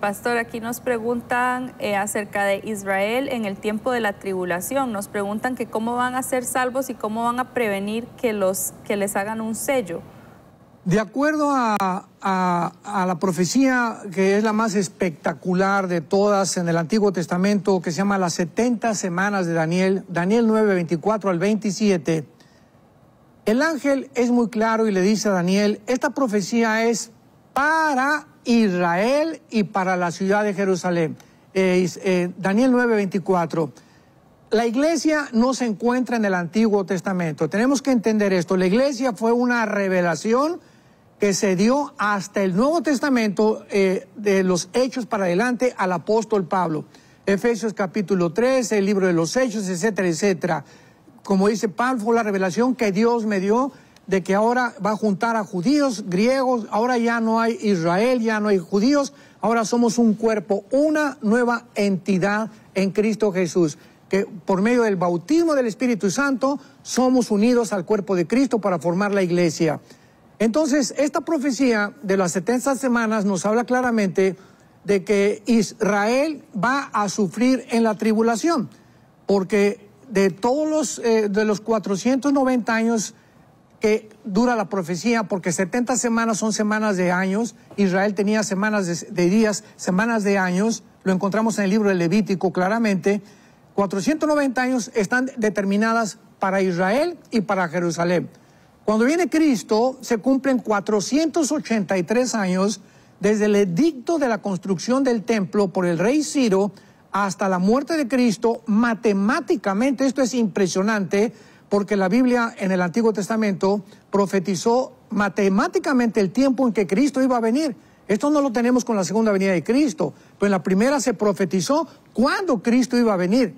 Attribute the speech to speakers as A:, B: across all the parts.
A: Pastor, aquí nos preguntan eh, acerca de Israel en el tiempo de la tribulación. Nos preguntan que cómo van a ser salvos y cómo van a prevenir que, los, que les hagan un sello.
B: De acuerdo a, a, la profecía que es la más espectacular de todas en el Antiguo Testamento, que se llama las 70 semanas de Daniel, Daniel 9, 24 al 27, el ángel es muy claro y le dice a Daniel, esta profecía es para Israel y para la ciudad de Jerusalén. Eh, eh, Daniel Daniel 9:24. La iglesia no se encuentra en el Antiguo Testamento. Tenemos que entender esto. La iglesia fue una revelación que se dio hasta el Nuevo Testamento eh, de los Hechos para adelante al apóstol Pablo. Efesios capítulo 13, el libro de los Hechos, etcétera, etcétera. Como dice Pablo, fue la revelación que Dios me dio de que ahora va a juntar a judíos, griegos, ahora ya no hay Israel, ya no hay judíos, ahora somos un cuerpo, una nueva entidad en Cristo Jesús, que por medio del bautismo del Espíritu Santo somos unidos al cuerpo de Cristo para formar la iglesia. Entonces, esta profecía de las 70 semanas nos habla claramente de que Israel va a sufrir en la tribulación, porque de todos los, eh, de los 490 años, que dura la profecía, porque 70 semanas son semanas de años, Israel tenía semanas de, días, semanas de años, lo encontramos en el libro de Levítico claramente, 490 años están determinadas para Israel y para Jerusalén. Cuando viene Cristo, se cumplen 483 años desde el edicto de la construcción del templo por el rey Ciro hasta la muerte de Cristo. Matemáticamente, esto es impresionante, porque la Biblia en el Antiguo Testamento profetizó matemáticamente el tiempo en que Cristo iba a venir. Esto no lo tenemos con la segunda venida de Cristo, pero en la primera se profetizó cuándo Cristo iba a venir.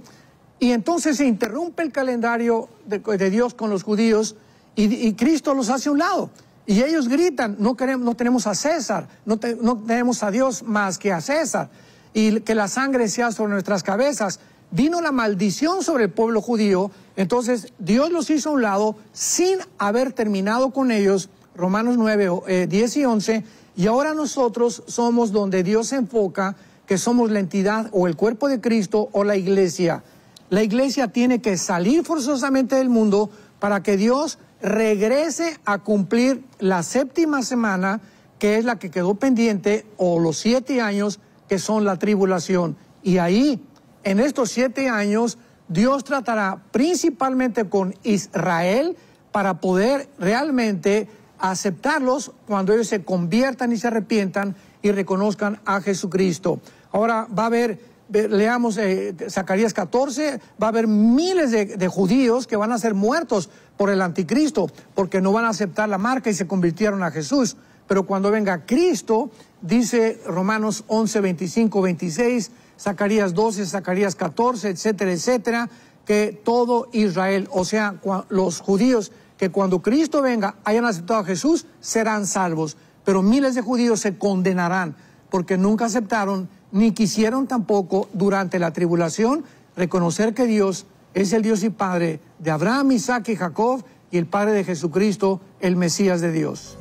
B: Y entonces se interrumpe el calendario de, Dios con los judíos y, Cristo los hace a un lado. Y ellos gritan, no, queremos, no tenemos a César, no, no tenemos a Dios más que a César, y que la sangre sea sobre nuestras cabezas. Vino la maldición sobre el pueblo judío entonces, Dios los hizo a un lado sin haber terminado con ellos, Romanos 9, 10 eh, y 11, y ahora nosotros somos donde Dios se enfoca, que somos la entidad o el cuerpo de Cristo o la iglesia. La iglesia tiene que salir forzosamente del mundo para que Dios regrese a cumplir la séptima semana, que es la que quedó pendiente, o los siete años, que son la tribulación. Y ahí, en estos siete años, Dios tratará principalmente con Israel para poder realmente aceptarlos cuando ellos se conviertan y se arrepientan y reconozcan a Jesucristo. Ahora va a haber, leamos eh, Zacarías 14, va a haber miles de, de, judíos que van a ser muertos por el anticristo, porque no van a aceptar la marca y se convirtieron a Jesús. Pero cuando venga Cristo, dice Romanos 11, 25, 26, Zacarías 12, Zacarías 14, etcétera, etcétera, que todo Israel, o sea, los judíos que cuando Cristo venga hayan aceptado a Jesús, serán salvos, pero miles de judíos se condenarán porque nunca aceptaron ni quisieron tampoco durante la tribulación reconocer que Dios es el Dios y Padre de Abraham, Isaac y Jacob y el Padre de Jesucristo, el Mesías de Dios.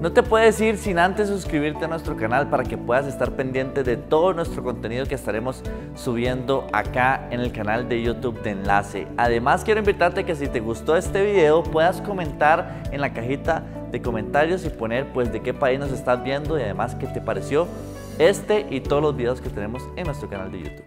A: No te puedes ir sin antes suscribirte a nuestro canal para que puedas estar pendiente de todo nuestro contenido que estaremos subiendo acá en el canal de YouTube de Enlace. Además quiero invitarte que si te gustó este video puedas comentar en la cajita de comentarios y poner pues de qué país nos estás viendo y además qué te pareció este y todos los videos que tenemos en nuestro canal de YouTube.